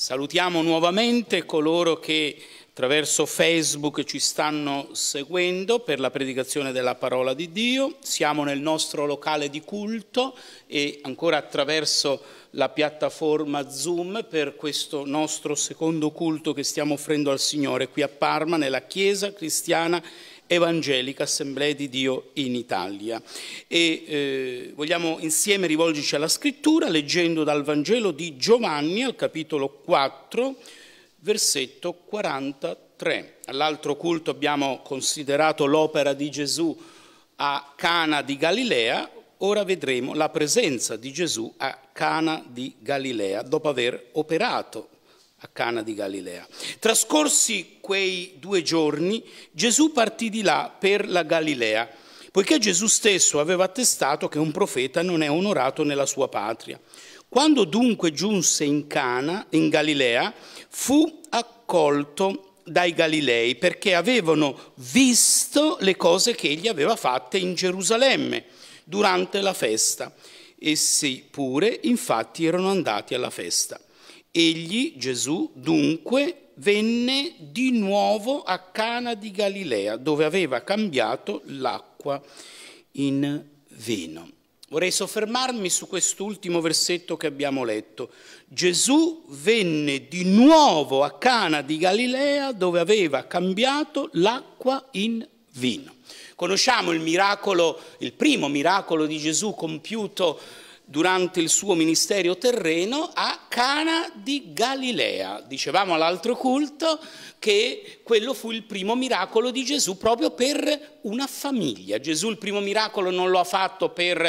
Salutiamo nuovamente coloro che attraverso Facebook ci stanno seguendo per la predicazione della parola di Dio. Siamo nel nostro locale di culto e ancora attraverso la piattaforma Zoom per questo nostro secondo culto che stiamo offrendo al Signore qui a Parma, nella Chiesa Cristiana Evangelica Assemblea di Dio in Italia. E eh, vogliamo insieme rivolgerci alla scrittura leggendo dal Vangelo di Giovanni al capitolo 4, versetto 43. All'altro culto abbiamo considerato l'opera di Gesù a Cana di Galilea, ora vedremo la presenza di Gesù a Cana di Galilea dopo aver operato a Cana di Galilea. Trascorsi quei due giorni, Gesù partì di là per la Galilea, poiché Gesù stesso aveva attestato che un profeta non è onorato nella sua patria. Quando dunque giunse in Cana, in Galilea, fu accolto dai Galilei perché avevano visto le cose che egli aveva fatte in Gerusalemme durante la festa. Essi pure infatti erano andati alla festa. Egli, Gesù, dunque, venne di nuovo a Cana di Galilea, dove aveva cambiato l'acqua in vino. Vorrei soffermarmi su quest'ultimo versetto che abbiamo letto. Gesù venne di nuovo a Cana di Galilea dove aveva cambiato l'acqua in vino. Conosciamo il miracolo, il primo miracolo di Gesù compiuto durante il suo ministero terreno a Cana di Galilea. Dicevamo all'altro culto che quello fu il primo miracolo di Gesù proprio per una famiglia. Gesù il primo miracolo non lo ha fatto per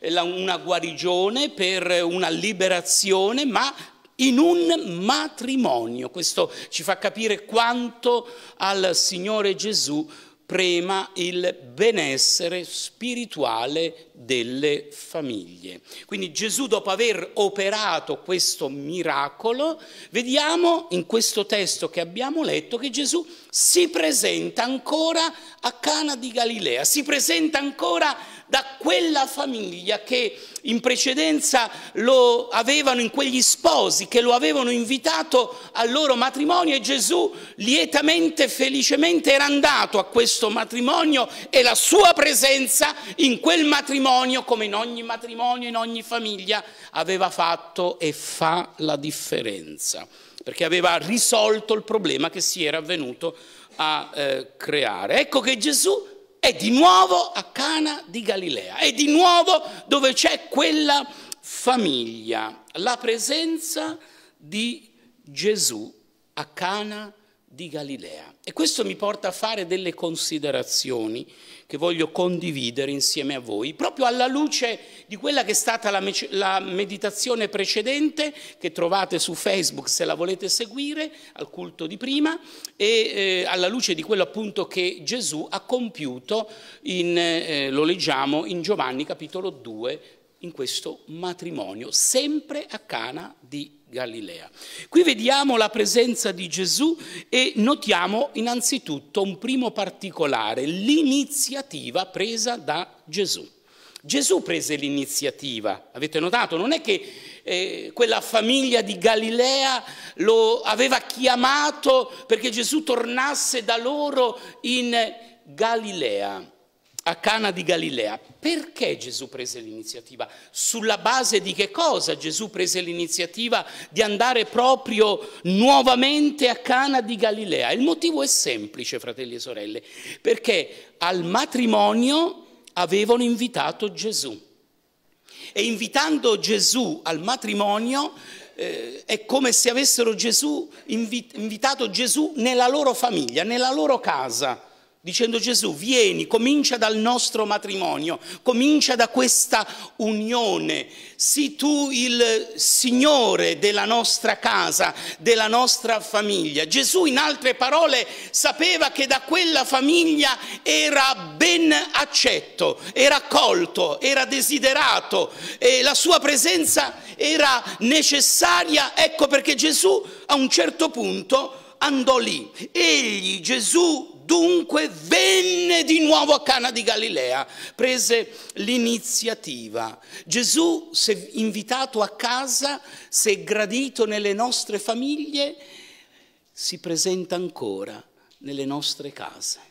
eh, una guarigione, per una liberazione, ma in un matrimonio. Questo ci fa capire quanto al Signore Gesù prema il benessere spirituale delle famiglie. Quindi Gesù dopo aver operato questo miracolo, vediamo in questo testo che abbiamo letto che Gesù si presenta ancora a Cana di Galilea, si presenta ancora da quella famiglia che in precedenza lo avevano in quegli sposi che lo avevano invitato al loro matrimonio e Gesù lietamente, felicemente era andato a questo matrimonio e la sua presenza in quel matrimonio, come in ogni matrimonio, in ogni famiglia, aveva fatto e fa la differenza, perché aveva risolto il problema che si era venuto a eh, creare. Ecco che Gesù è di nuovo a Cana di Galilea, è di nuovo dove c'è quella famiglia, la presenza di Gesù a Cana di Galilea. E questo mi porta a fare delle considerazioni che voglio condividere insieme a voi, proprio alla luce di quella che è stata la, me la, meditazione precedente, che trovate su Facebook se la volete seguire, al culto di prima, e eh, alla luce di quello appunto che Gesù ha compiuto, in, eh, lo leggiamo in Giovanni capitolo 2, in questo matrimonio, sempre a Cana di Galilea Galilea. Qui vediamo la presenza di Gesù e notiamo innanzitutto un primo particolare, l'iniziativa presa da Gesù. Gesù prese l'iniziativa, avete notato? Non è che eh, quella famiglia di Galilea lo aveva chiamato perché Gesù tornasse da loro in Galilea a Cana di Galilea. Perché Gesù prese l'iniziativa? Sulla base di che cosa Gesù prese l'iniziativa di andare proprio nuovamente a Cana di Galilea? Il motivo è semplice, fratelli e sorelle, perché al matrimonio avevano invitato Gesù. E invitando Gesù al matrimonio eh, è come se avessero Gesù, invitato Gesù nella loro famiglia, nella loro casa dicendo Gesù, vieni, comincia dal nostro matrimonio, comincia da questa unione, sii tu il Signore della nostra casa, della nostra famiglia. Gesù in altre parole sapeva che da quella famiglia era ben accetto, era accolto, era desiderato e la sua presenza era necessaria, ecco perché Gesù a un certo punto andò lì. Egli, Gesù, dunque venne di nuovo a Cana di Galilea, prese l'iniziativa. Gesù, se invitato a casa, se gradito nelle nostre famiglie, si presenta ancora nelle nostre case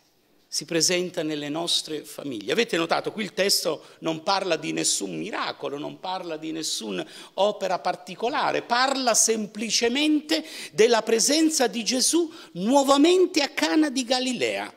si presenta nelle nostre famiglie. Avete notato, qui il testo non parla di nessun miracolo, non parla di nessuna opera particolare, parla semplicemente della presenza di Gesù nuovamente a Cana di Galilea.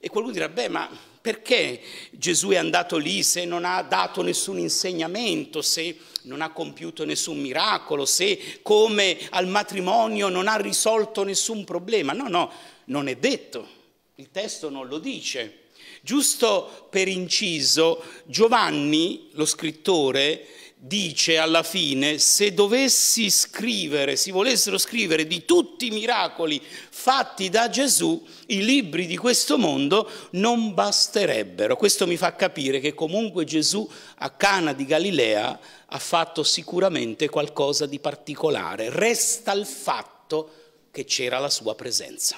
E qualcuno dirà, beh, ma perché Gesù è andato lì se non ha dato nessun insegnamento, se non ha compiuto nessun miracolo, se come al matrimonio non ha risolto nessun problema? No, no, non è detto il testo non lo dice. Giusto per inciso, Giovanni, lo scrittore, dice alla fine, se dovessi scrivere, si volessero scrivere di tutti i miracoli fatti da Gesù, i libri di questo mondo non basterebbero. Questo mi fa capire che comunque Gesù a Cana di Galilea ha fatto sicuramente qualcosa di particolare. Resta il fatto che c'era la sua presenza.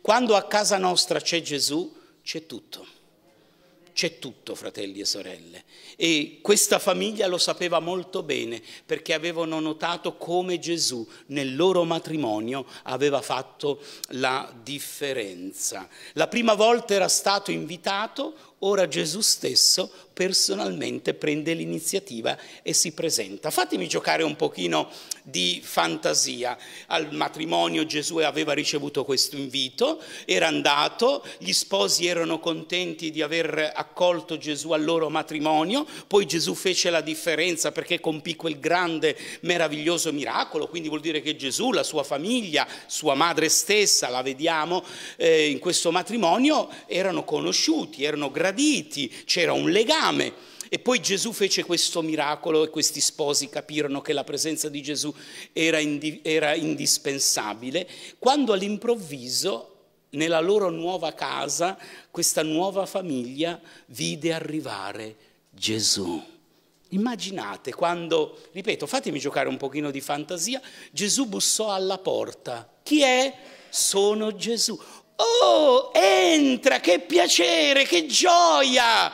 Quando a casa nostra c'è Gesù, c'è tutto. C'è tutto, fratelli e sorelle. E questa famiglia lo sapeva molto bene perché avevano notato come Gesù nel loro matrimonio aveva fatto la differenza. La prima volta era stato invitato, Ora Gesù stesso personalmente prende l'iniziativa e si presenta. Fatemi giocare un pochino di fantasia. Al matrimonio Gesù aveva ricevuto questo invito, era andato, gli sposi erano contenti di aver accolto Gesù al loro matrimonio, poi Gesù fece la differenza perché compì quel grande, meraviglioso miracolo, quindi vuol dire che Gesù, la sua famiglia, sua madre stessa, la vediamo eh, in questo matrimonio, erano conosciuti, erano graditi traditi, c'era un legame. E poi Gesù fece questo miracolo e questi sposi capirono che la presenza di Gesù era, indi era indispensabile, quando all'improvviso nella loro nuova casa questa nuova famiglia vide arrivare Gesù. Immaginate quando, ripeto, fatemi giocare un pochino di fantasia, Gesù bussò alla porta. Chi è? Sono Gesù. Oh, entra, che piacere, che gioia,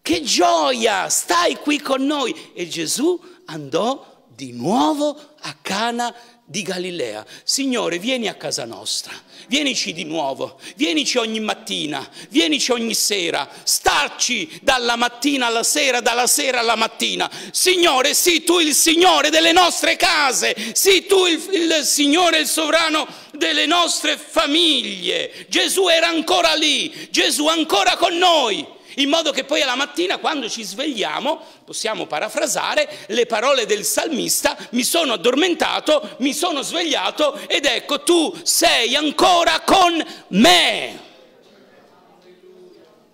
che gioia, stai qui con noi. E Gesù andò di nuovo a Cana di Galilea. Signore, vieni a casa nostra, vienici di nuovo, vienici ogni mattina, vienici ogni sera, starci dalla mattina alla sera, dalla sera alla mattina. Signore, sii tu il Signore delle nostre case, sii tu il, il Signore, il sovrano delle nostre famiglie. Gesù era ancora lì, Gesù ancora con noi in modo che poi alla mattina quando ci svegliamo possiamo parafrasare le parole del salmista, mi sono addormentato, mi sono svegliato ed ecco tu sei ancora con me.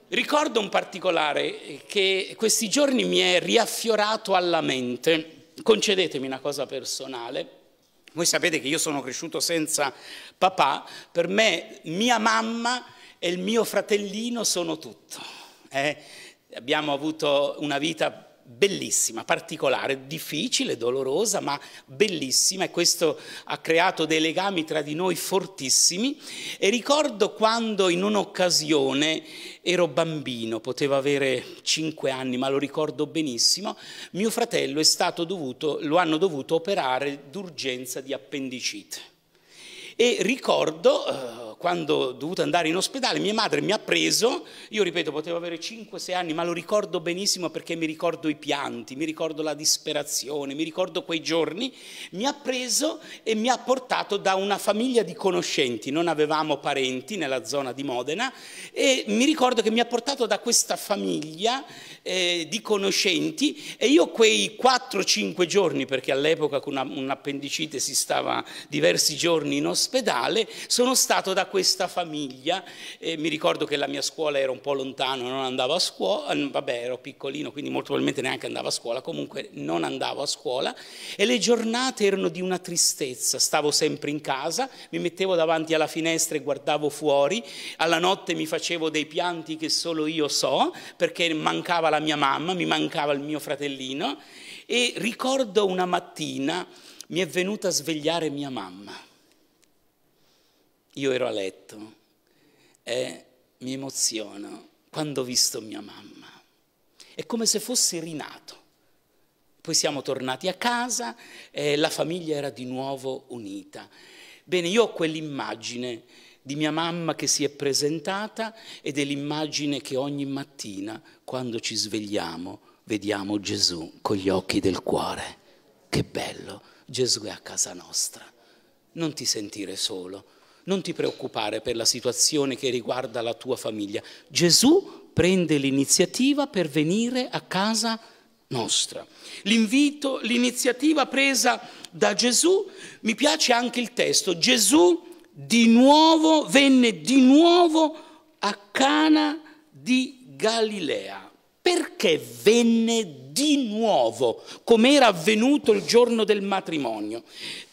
Ricordo un particolare eh, che questi giorni mi è riaffiorato alla mente, concedetemi una cosa personale voi sapete che io sono cresciuto senza papà, per me mia mamma e il mio fratellino sono tutto. Eh? Abbiamo avuto una vita bellissima, particolare, difficile, dolorosa, ma bellissima e questo ha creato dei legami tra di noi fortissimi e ricordo quando in un'occasione ero bambino, potevo avere 5 anni, ma lo ricordo benissimo, mio fratello è stato dovuto, lo hanno dovuto operare d'urgenza di appendicite. E ricordo eh, quando ho dovuto andare in ospedale, mia madre mi ha preso, io ripeto, potevo avere 5-6 anni, ma lo ricordo benissimo perché mi ricordo i pianti, mi ricordo la disperazione, mi ricordo quei giorni, mi ha preso e mi ha portato da una famiglia di conoscenti, non avevamo parenti nella zona di Modena, e mi ricordo che mi ha portato da questa famiglia eh, di conoscenti e io quei 4-5 giorni, perché all'epoca con un'appendicite si stava diversi giorni in ospedale, sono stato da questa famiglia, eh, mi ricordo che la mia scuola era un po' lontano, non andavo a scuola, mm, vabbè ero piccolino quindi molto probabilmente neanche andavo a scuola, comunque non andavo a scuola e le giornate erano di una tristezza, stavo sempre in casa, mi mettevo davanti alla finestra e guardavo fuori, alla notte mi facevo dei pianti che solo io so perché mancava la mia mamma, mi mancava il mio fratellino e ricordo una mattina mi è venuta a svegliare mia mamma io ero a letto e mi emoziono quando ho visto mia mamma. È come se fossi rinato. Poi siamo tornati a casa e la famiglia era di nuovo unita. Bene, io ho quell'immagine di mia mamma che si è presentata ed è l'immagine che ogni mattina, quando ci svegliamo, vediamo Gesù con gli occhi del cuore. Che bello, Gesù è a casa nostra. Non ti sentire solo, non ti preoccupare per la situazione che riguarda la tua famiglia. Gesù prende l'iniziativa per venire a casa nostra. L'invito, l'iniziativa presa da Gesù, mi piace anche il testo, Gesù di nuovo venne di nuovo a Cana di Galilea. Perché venne di nuovo, come era avvenuto il giorno del matrimonio?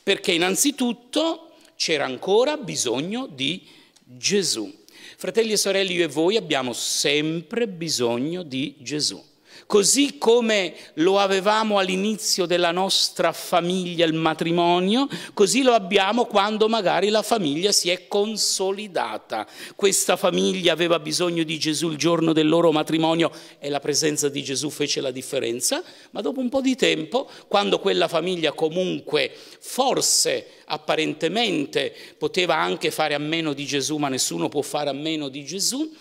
Perché innanzitutto c'era ancora bisogno di Gesù. Fratelli e sorelle, io e voi abbiamo sempre bisogno di Gesù così come lo avevamo all'inizio della nostra famiglia, il matrimonio, così lo abbiamo quando magari la famiglia si è consolidata. Questa famiglia aveva bisogno di Gesù il giorno del loro matrimonio e la presenza di Gesù fece la differenza, ma dopo un po' di tempo, quando quella famiglia comunque forse apparentemente poteva anche fare a meno di Gesù, ma nessuno può fare a meno di Gesù,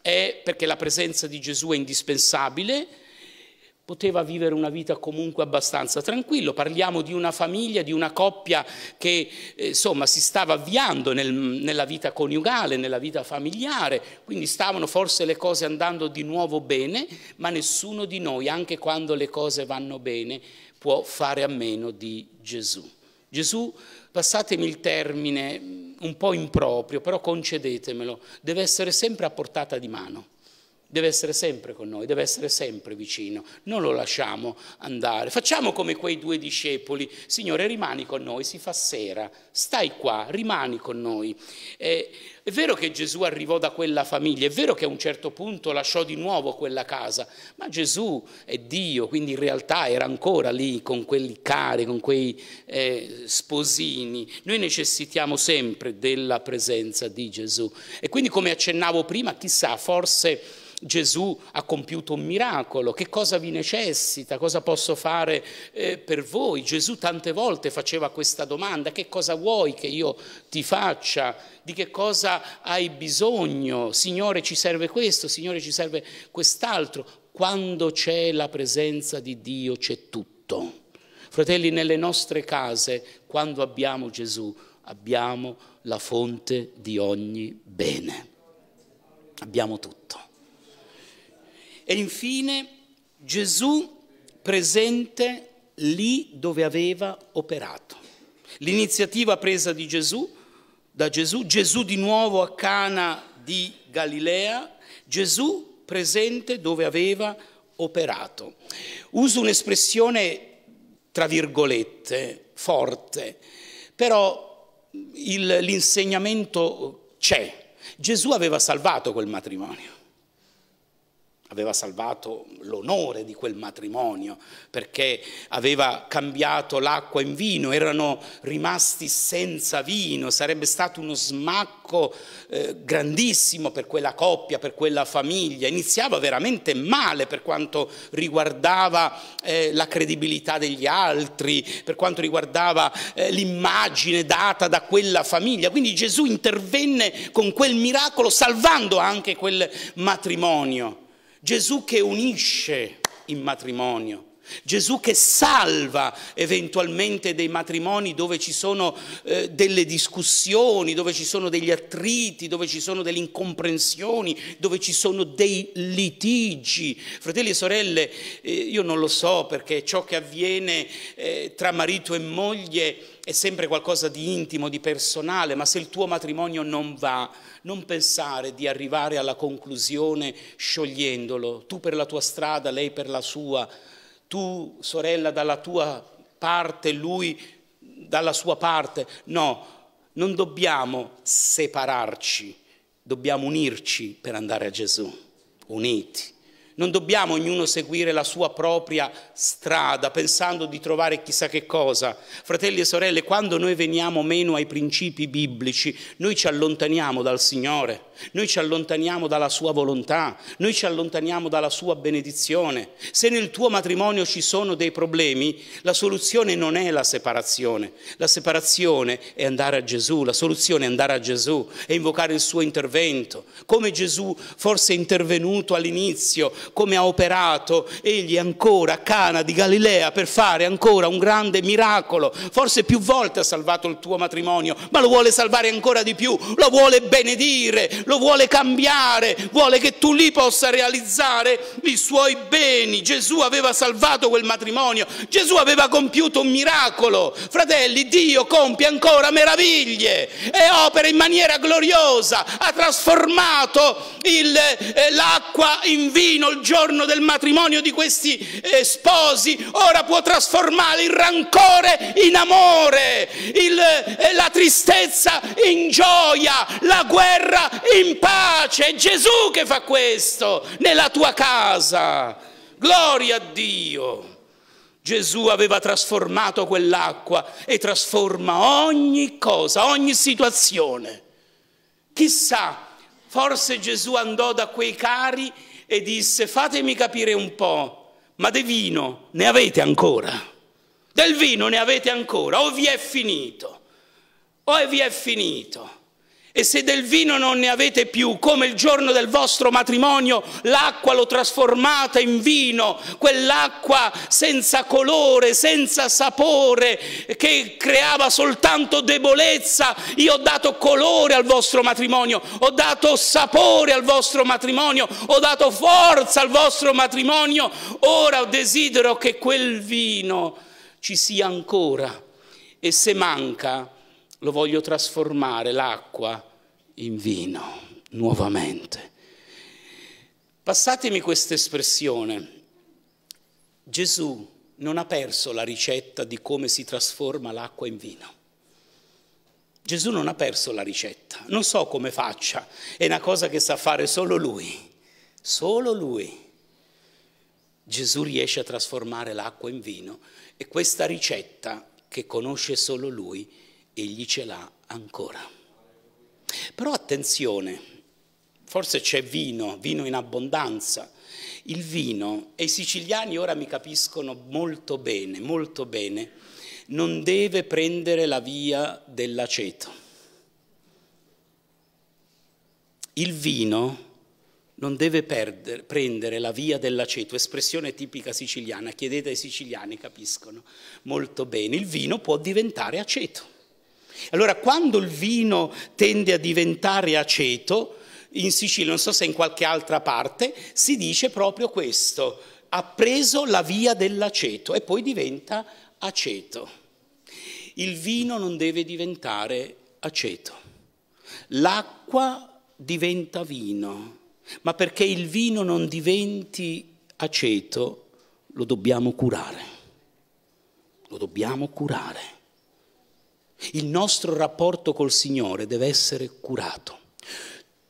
perché la presenza di Gesù è indispensabile, poteva vivere una vita comunque abbastanza tranquilla. Parliamo di una famiglia, di una coppia che eh, insomma si stava avviando nel, nella vita coniugale, nella vita familiare, quindi stavano forse le cose andando di nuovo bene, ma nessuno di noi, anche quando le cose vanno bene, può fare a meno di Gesù. Gesù, passatemi il termine un po' improprio, però concedetemelo, deve essere sempre a portata di mano deve essere sempre con noi, deve essere sempre vicino, non lo lasciamo andare. Facciamo come quei due discepoli, Signore rimani con noi, si fa sera, stai qua, rimani con noi. Eh, è vero che Gesù arrivò da quella famiglia, è vero che a un certo punto lasciò di nuovo quella casa, ma Gesù è Dio, quindi in realtà era ancora lì con quelli cari, con quei eh, sposini. Noi necessitiamo sempre della presenza di Gesù. E quindi come accennavo prima, chissà, forse Gesù ha compiuto un miracolo, che cosa vi necessita, cosa posso fare eh, per voi? Gesù tante volte faceva questa domanda, che cosa vuoi che io ti faccia? Di che cosa hai bisogno? Signore ci serve questo, Signore ci serve quest'altro. Quando c'è la presenza di Dio c'è tutto. Fratelli, nelle nostre case, quando abbiamo Gesù, abbiamo la fonte di ogni bene. Abbiamo tutto. E infine Gesù presente lì dove aveva operato. L'iniziativa presa di Gesù, da Gesù, Gesù di nuovo a Cana di Galilea, Gesù presente dove aveva operato. Uso un'espressione, tra virgolette, forte, però l'insegnamento c'è. Gesù aveva salvato quel matrimonio aveva salvato l'onore di quel matrimonio perché aveva cambiato l'acqua in vino, erano rimasti senza vino, sarebbe stato uno smacco eh, grandissimo per quella coppia, per quella famiglia, iniziava veramente male per quanto riguardava eh, la credibilità degli altri, per quanto riguardava eh, l'immagine data da quella famiglia, quindi Gesù intervenne con quel miracolo salvando anche quel matrimonio. Gesù che unisce in matrimonio, Gesù che salva eventualmente dei matrimoni dove ci sono eh, delle discussioni, dove ci sono degli attriti, dove ci sono delle incomprensioni, dove ci sono dei litigi. Fratelli e sorelle, eh, io non lo so perché ciò che avviene eh, tra marito e moglie è sempre qualcosa di intimo, di personale, ma se il tuo matrimonio non va, non pensare di arrivare alla conclusione sciogliendolo, tu per la tua strada, lei per la sua tu sorella dalla tua parte, lui dalla sua parte. No, non dobbiamo separarci, dobbiamo unirci per andare a Gesù, uniti. Non dobbiamo ognuno seguire la sua propria strada pensando di trovare chissà che cosa. Fratelli e sorelle, quando noi veniamo meno ai principi biblici, noi ci allontaniamo dal Signore, noi ci allontaniamo dalla sua volontà, noi ci allontaniamo dalla sua benedizione. Se nel tuo matrimonio ci sono dei problemi, la soluzione non è la separazione, la separazione è andare a Gesù, la soluzione è andare a Gesù, e invocare il suo intervento, come Gesù forse è intervenuto all'inizio come ha operato egli ancora a Cana di Galilea per fare ancora un grande miracolo. Forse più volte ha salvato il tuo matrimonio, ma lo vuole salvare ancora di più, lo vuole benedire, lo vuole cambiare, vuole che tu lì possa realizzare i suoi beni. Gesù aveva salvato quel matrimonio, Gesù aveva compiuto un miracolo. Fratelli, Dio compie ancora meraviglie e opera in maniera gloriosa, ha trasformato eh, l'acqua in vino, il giorno del matrimonio di questi eh, sposi ora può trasformare il rancore in amore, il, eh, la tristezza in gioia, la guerra in pace. È Gesù che fa questo nella tua casa. Gloria a Dio. Gesù aveva trasformato quell'acqua e trasforma ogni cosa, ogni situazione. Chissà, forse Gesù andò da quei cari e disse fatemi capire un po', ma del vino ne avete ancora? Del vino ne avete ancora? O vi è finito? O vi è finito? E se del vino non ne avete più, come il giorno del vostro matrimonio, l'acqua lo trasformate in vino, quell'acqua senza colore, senza sapore, che creava soltanto debolezza. Io ho dato colore al vostro matrimonio, ho dato sapore al vostro matrimonio, ho dato forza al vostro matrimonio. Ora desidero che quel vino ci sia ancora e se manca lo voglio trasformare l'acqua in vino nuovamente. Passatemi questa espressione. Gesù non ha perso la ricetta di come si trasforma l'acqua in vino. Gesù non ha perso la ricetta, non so come faccia, è una cosa che sa fare solo lui, solo lui. Gesù riesce a trasformare l'acqua in vino e questa ricetta che conosce solo lui egli ce l'ha ancora. Però attenzione, forse c'è vino, vino in abbondanza. Il vino, e i siciliani ora mi capiscono molto bene, molto bene, non deve prendere la via dell'aceto. Il vino non deve perdere, prendere la via dell'aceto, espressione tipica siciliana, chiedete ai siciliani, capiscono molto bene, il vino può diventare aceto. Allora quando il vino tende a diventare aceto, in Sicilia, non so se in qualche altra parte, si dice proprio questo, ha preso la via dell'aceto e poi diventa aceto. Il vino non deve diventare aceto, l'acqua diventa vino, ma perché il vino non diventi aceto lo dobbiamo curare, lo dobbiamo curare. Il nostro rapporto col Signore deve essere curato.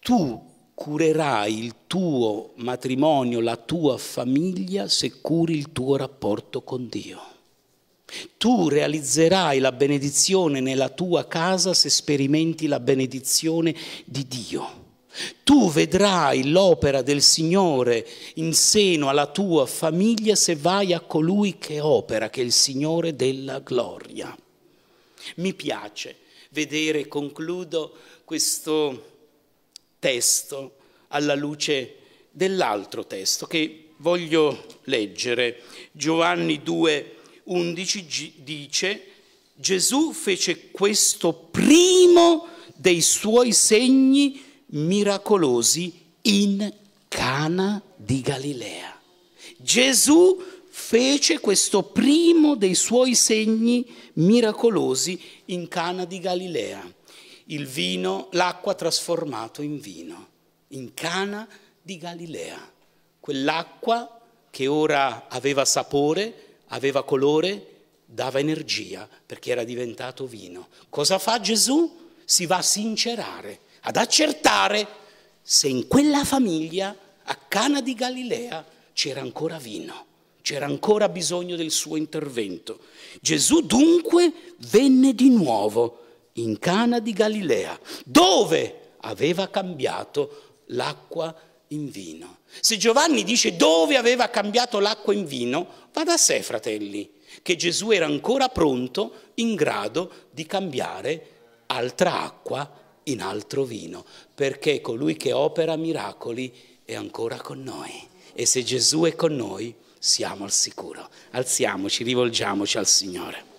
Tu curerai il tuo matrimonio, la tua famiglia, se curi il tuo rapporto con Dio. Tu realizzerai la benedizione nella tua casa se sperimenti la benedizione di Dio. Tu vedrai l'opera del Signore in seno alla tua famiglia se vai a colui che opera, che è il Signore della gloria. Mi piace vedere, concludo, questo testo alla luce dell'altro testo che voglio leggere. Giovanni 2.11 dice, Gesù fece questo primo dei suoi segni miracolosi in Cana di Galilea. Gesù fece questo primo dei suoi segni miracolosi in Cana di Galilea. Il vino, l'acqua trasformato in vino, in Cana di Galilea. Quell'acqua che ora aveva sapore, aveva colore, dava energia perché era diventato vino. Cosa fa Gesù? Si va a sincerare, ad accertare se in quella famiglia a Cana di Galilea c'era ancora vino c'era ancora bisogno del suo intervento. Gesù dunque venne di nuovo in Cana di Galilea, dove aveva cambiato l'acqua in vino. Se Giovanni dice dove aveva cambiato l'acqua in vino, va da sé, fratelli, che Gesù era ancora pronto, in grado di cambiare altra acqua in altro vino, perché colui che opera miracoli è ancora con noi. E se Gesù è con noi, siamo al sicuro. Alziamoci, rivolgiamoci al Signore.